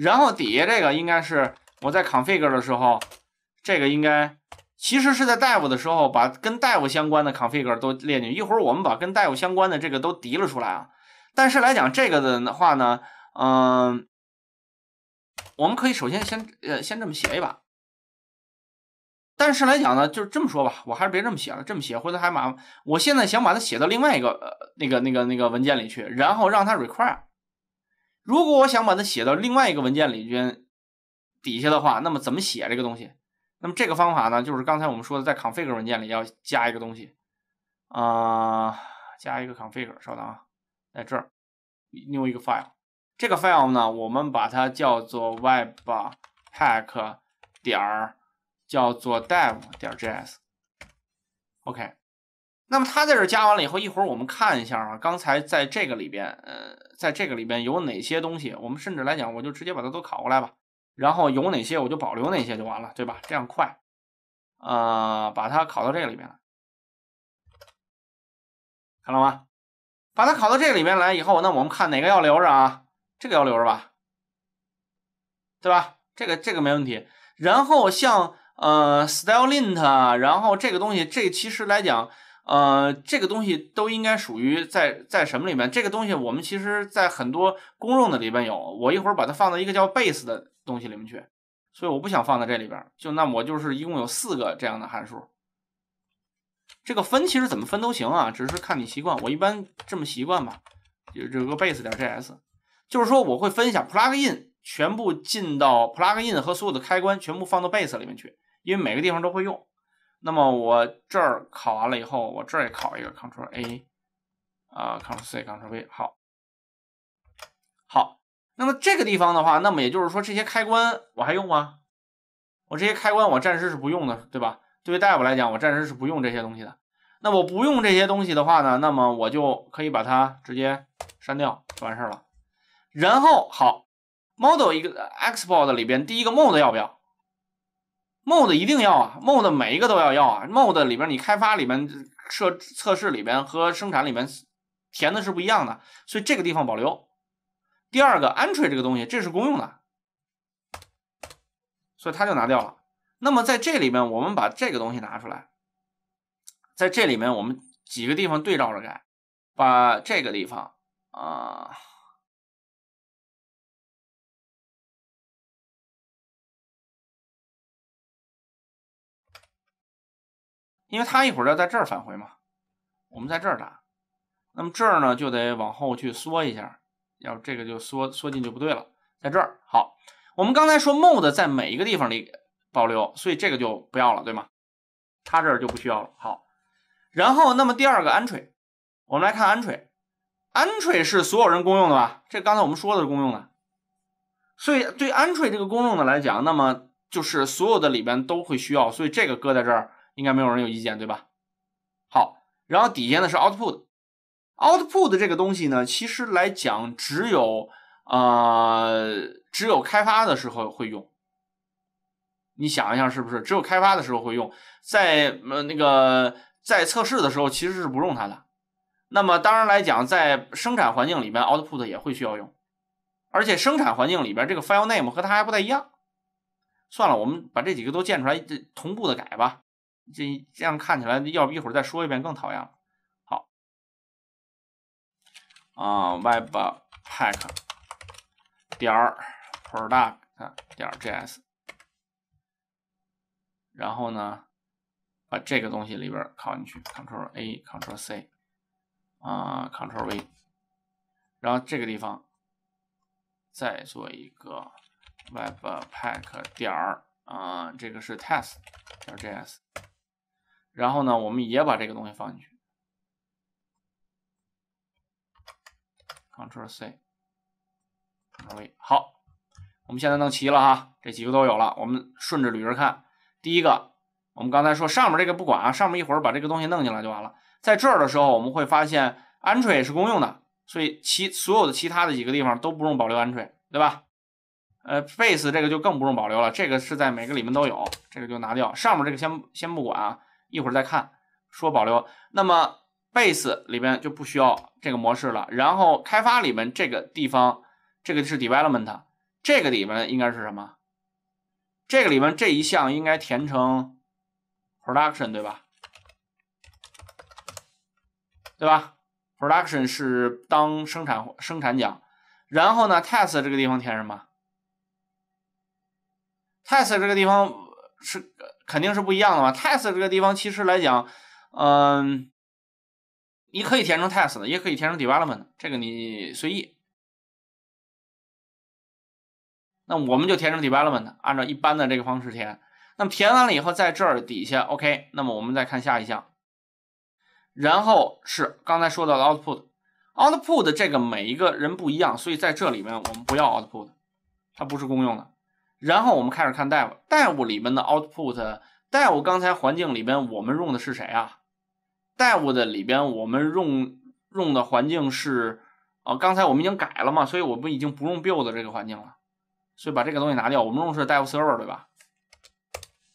然后底下这个应该是我在 config 的时候，这个应该其实是在 dev 的时候把跟 dev 相关的 config 都列进。去。一会儿我们把跟 dev 相关的这个都提了出来啊。但是来讲这个的话呢，嗯，我们可以首先先呃先这么写一把。但是来讲呢，就是这么说吧，我还是别这么写了，这么写回头还麻烦。我现在想把它写到另外一个呃那个那个那个文件里去，然后让它 require。如果我想把它写到另外一个文件里边底下的话，那么怎么写这个东西？那么这个方法呢，就是刚才我们说的，在 config 文件里要加一个东西啊，加一个 config。稍等啊，在这儿 new 一个 file，这个 file 呢，我们把它叫做 web pack 点叫做 dev 点 js。OK。那么它在这加完了以后，一会儿我们看一下啊，刚才在这个里边，呃，在这个里边有哪些东西？我们甚至来讲，我就直接把它都拷过来吧。然后有哪些我就保留哪些就完了，对吧？这样快，啊，把它拷到这个里边，看到吗？把它拷到这个里边来以后，那我们看哪个要留着啊？这个要留着吧，对吧？这个这个没问题。然后像呃，stylelint 然后这个东西，这其实来讲。呃，这个东西都应该属于在在什么里面？这个东西我们其实，在很多公用的里边有。我一会儿把它放到一个叫 base 的东西里面去，所以我不想放在这里边。就那我就是一共有四个这样的函数。这个分其实怎么分都行啊，只是看你习惯。我一般这么习惯吧，有有个 base.js，就是说我会分享 plugin 全部进到 plugin 和所有的开关全部放到 base 里面去，因为每个地方都会用。那么我这儿考完了以后，我这也考一个 c t r l A，啊 c t r l C，c t r l V，好，好，那么这个地方的话，那么也就是说这些开关我还用吗？我这些开关我暂时是不用的，对吧？对于大夫来讲，我暂时是不用这些东西的。那我不用这些东西的话呢，那么我就可以把它直接删掉，就完事儿了。然后好，Model 一个 Export 里边第一个 m o d e 要不要？mode 一定要啊，mode 每一个都要要啊，mode 里边你开发里边测测试里边和生产里边填的是不一样的，所以这个地方保留。第二个 entry 这个东西，这是公用的，所以它就拿掉了。那么在这里面，我们把这个东西拿出来，在这里面我们几个地方对照着改，把这个地方啊。因为他一会儿要在这儿返回嘛，我们在这儿打，那么这儿呢就得往后去缩一下，要不这个就缩缩进就不对了。在这儿好，我们刚才说 mode 在每一个地方里保留，所以这个就不要了，对吗？它这儿就不需要了。好，然后那么第二个 entry，我们来看 entry，entry 是所有人公用的吧？这刚才我们说的是公用的，所以对 entry 这个公用的来讲，那么就是所有的里边都会需要，所以这个搁在这儿。应该没有人有意见对吧？好，然后底下呢是 output，output 这个东西呢，其实来讲只有啊，只有开发的时候会用。你想一下是不是？只有开发的时候会用，在呃那个在测试的时候其实是不用它的。那么当然来讲，在生产环境里面，output 也会需要用。而且生产环境里边这个 file name 和它还不太一样。算了，我们把这几个都建出来，这同步的改吧。这这样看起来，要不一会儿再说一遍更讨厌了。好，啊，webpack 点 product 点 js，然后呢，把这个东西里边拷进去 c t r l a c t r l C，啊 c t r l V，然后这个地方再做一个 webpack 点啊，这个是 test 点 js。然后呢，我们也把这个东西放进去。Ctrl+C，OK，好，我们现在弄齐了啊，这几个都有了。我们顺着捋着看，第一个，我们刚才说上面这个不管啊，上面一会儿把这个东西弄进来就完了。在这儿的时候，我们会发现 e n t r 也是公用的，所以其所有的其他的几个地方都不用保留 e n t r y 对吧？呃，base 这个就更不用保留了，这个是在每个里面都有，这个就拿掉。上面这个先先不管啊。一会儿再看，说保留，那么 base 里面就不需要这个模式了。然后开发里面这个地方，这个是 development，这个里面应该是什么？这个里面这一项应该填成 production，对吧？对吧？production 是当生产生产讲。然后呢，test 这个地方填什么？test 这个地方是。肯定是不一样的嘛。test 这个地方其实来讲，嗯，你可以填成 test 的，也可以填成 development 这个你随意。那我们就填成 development 按照一般的这个方式填。那么填完了以后，在这儿底下，OK。那么我们再看下一项，然后是刚才说到的 output。output 这个每一个人不一样，所以在这里面我们不要 output，它不是公用的。然后我们开始看 dev，dev 里面的 output，dev 刚才环境里边我们用的是谁啊？dev 的里边我们用用的环境是，啊，刚才我们已经改了嘛，所以我们已经不用 build 这个环境了，所以把这个东西拿掉，我们用的是 dev server 对吧？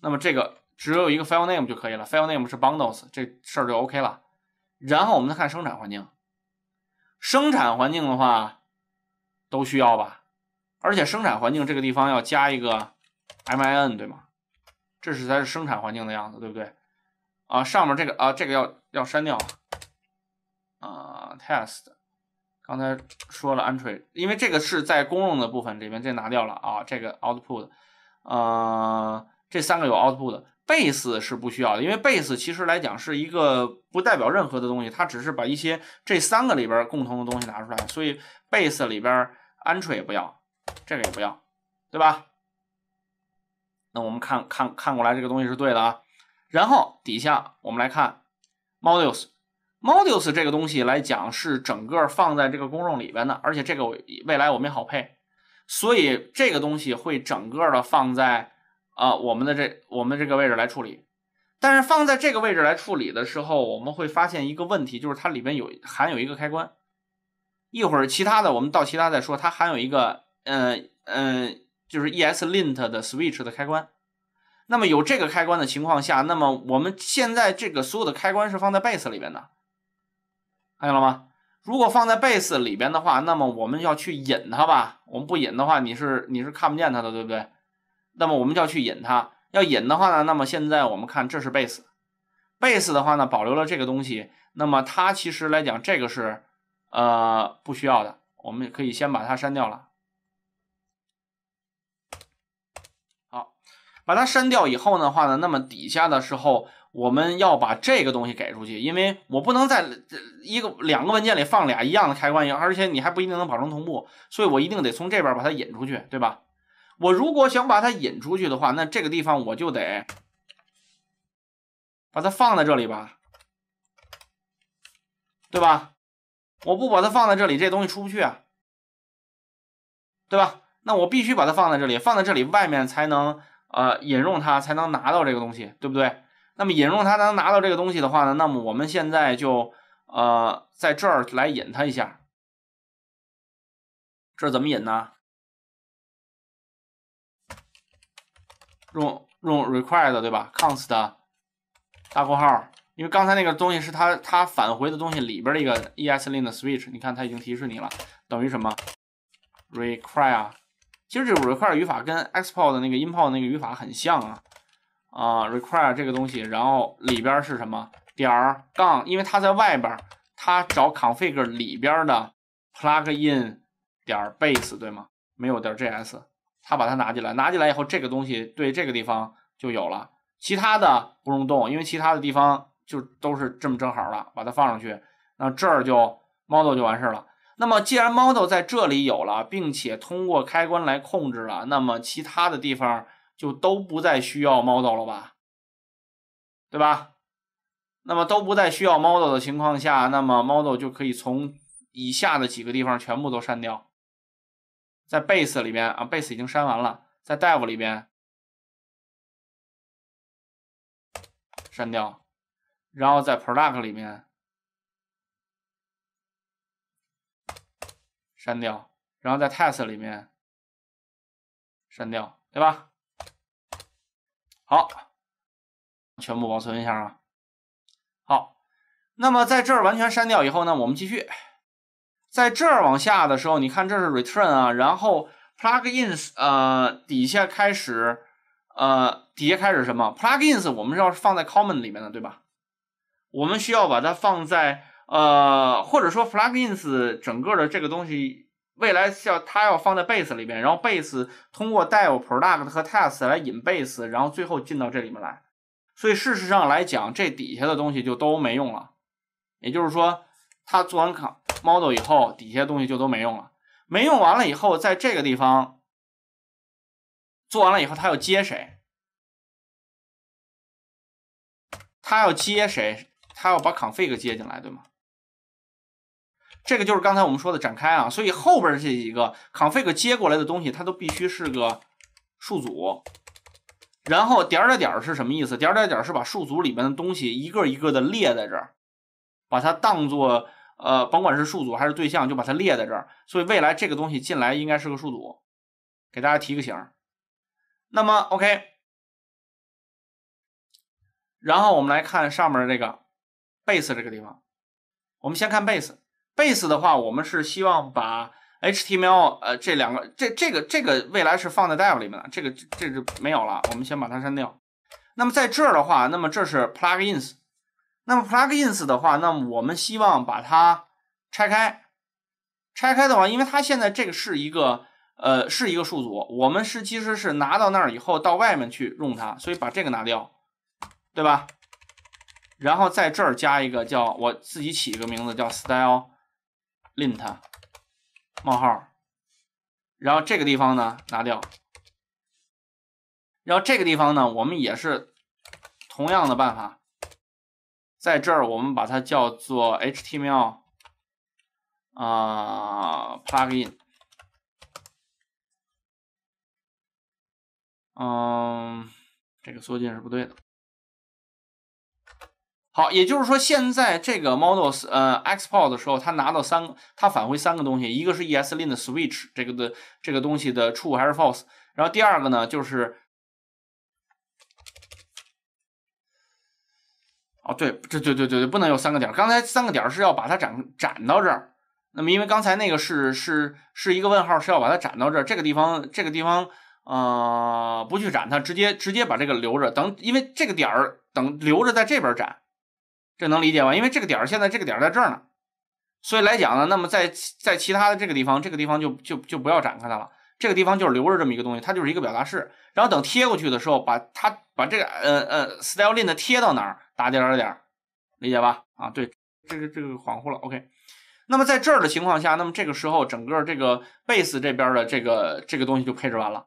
那么这个只有一个 file name 就可以了，file name 是 bundles，这事儿就 OK 了。然后我们再看生产环境，生产环境的话都需要吧？而且生产环境这个地方要加一个 min，对吗？这是才是生产环境的样子，对不对？啊，上面这个啊，这个要要删掉啊。test，刚才说了 entry，因为这个是在公用的部分这边，这拿掉了啊。这个 output，啊，这三个有 output，base 是不需要的，因为 base 其实来讲是一个不代表任何的东西，它只是把一些这三个里边共同的东西拿出来，所以 base 里边 entry 也不要。这个也不要，对吧？那我们看看看过来，这个东西是对的啊。然后底下我们来看 modules，modules 这个东西来讲是整个放在这个公众里边的，而且这个未来我们也好配，所以这个东西会整个的放在啊我们的这我们这个位置来处理。但是放在这个位置来处理的时候，我们会发现一个问题，就是它里边有含有一个开关。一会儿其他的我们到其他再说，它含有一个。嗯嗯，就是 ES lint 的 switch 的开关。那么有这个开关的情况下，那么我们现在这个所有的开关是放在 b a s e 里边的，看见了吗？如果放在 b a s e 里边的话，那么我们要去引它吧。我们不引的话，你是你是看不见它的，对不对？那么我们就要去引它。要引的话呢，那么现在我们看，这是 bass。b a s e 的话呢，保留了这个东西。那么它其实来讲，这个是呃不需要的，我们可以先把它删掉了。把它删掉以后的话呢，那么底下的时候我们要把这个东西给出去，因为我不能在一个两个文件里放俩一样的开关，而且你还不一定能保证同步，所以我一定得从这边把它引出去，对吧？我如果想把它引出去的话，那这个地方我就得把它放在这里吧，对吧？我不把它放在这里，这东西出不去啊，对吧？那我必须把它放在这里，放在这里外面才能。呃，引用它才能拿到这个东西，对不对？那么引用它能拿到这个东西的话呢，那么我们现在就呃在这儿来引它一下。这怎么引呢？用用 require d 对吧？const 大括号，因为刚才那个东西是它它返回的东西里边的一个 ESLint switch，你看它已经提示你了，等于什么？require 其实这 require 语法跟 export 的那个 import 那个语法很像啊，啊 require 这个东西，然后里边是什么点儿杠，因为它在外边，它找 config 里边的 plugin 点 base 对吗？没有点儿 js，它把它拿进来，拿进来以后这个东西对这个地方就有了，其他的不用动，因为其他的地方就都是这么正好了，把它放上去，那这儿就 model 就完事了。那么，既然 model 在这里有了，并且通过开关来控制了，那么其他的地方就都不再需要 model 了吧？对吧？那么都不再需要 model 的情况下，那么 model 就可以从以下的几个地方全部都删掉。在 base 里面啊，base 已经删完了，在 dev 里边删掉，然后在 product 里面。删掉，然后在 test 里面删掉，对吧？好，全部保存一下啊。好，那么在这儿完全删掉以后呢，我们继续在这儿往下的时候，你看这是 return 啊，然后 plugins 呃底下开始呃底下开始什么 plugins？我们要是放在 c o m m o n 里面的对吧？我们需要把它放在。呃，或者说 plugins 整个的这个东西，未来要，它要放在 base 里面，然后 base 通过带有 product 和 t a k 来引 base，然后最后进到这里面来。所以事实上来讲，这底下的东西就都没用了。也就是说，它做完 model 以后，底下的东西就都没用了。没用完了以后，在这个地方做完了以后，它要接谁？它要接谁？它要把 config 接进来，对吗？这个就是刚才我们说的展开啊，所以后边这几个 config 接过来的东西，它都必须是个数组。然后点儿点儿点儿是什么意思？点儿点儿点儿是把数组里面的东西一个一个的列在这儿，把它当做呃，甭管是数组还是对象，就把它列在这儿。所以未来这个东西进来应该是个数组，给大家提个醒。那么 OK，然后我们来看上面这个 base 这个地方，我们先看 base。base 的话，我们是希望把 HTML 呃这两个这这个这个未来是放在 div 里面，的，这个这是没有了，我们先把它删掉。那么在这儿的话，那么这是 plugins。那么 plugins 的话，那么我们希望把它拆开，拆开的话，因为它现在这个是一个呃是一个数组，我们是其实是拿到那儿以后到外面去用它，所以把这个拿掉，对吧？然后在这儿加一个叫我自己起一个名字叫 style。lint 冒号，然后这个地方呢拿掉，然后这个地方呢我们也是同样的办法，在这儿我们把它叫做 HTML 啊 plugin，嗯，这个缩进是不对的。好，也就是说，现在这个 models 呃 export 的时候，它拿到三，它返回三个东西，一个是 eslin 的 switch 这个的这个东西的 true 还是 false，然后第二个呢就是，哦对，这对对对对，不能有三个点儿，刚才三个点儿是要把它展展到这儿，那么因为刚才那个是是是一个问号，是要把它展到这儿，这个地方这个地方啊不去展它，直接直接把这个留着等，因为这个点儿等留着在这边展，这能理解吧？因为这个点儿现在这个点儿在这儿呢，所以来讲呢，那么在在其他的这个地方，这个地方就就就不要展开它了，这个地方就是留着这么一个东西，它就是一个表达式，然后等贴过去的时候，把它把这个呃呃 s t y l e l i n 的贴到哪儿，打点儿点儿，理解吧？啊，对，这个这个恍惚了，OK。那么在这儿的情况下，那么这个时候整个这个 base 这边的这个这个东西就配置完了。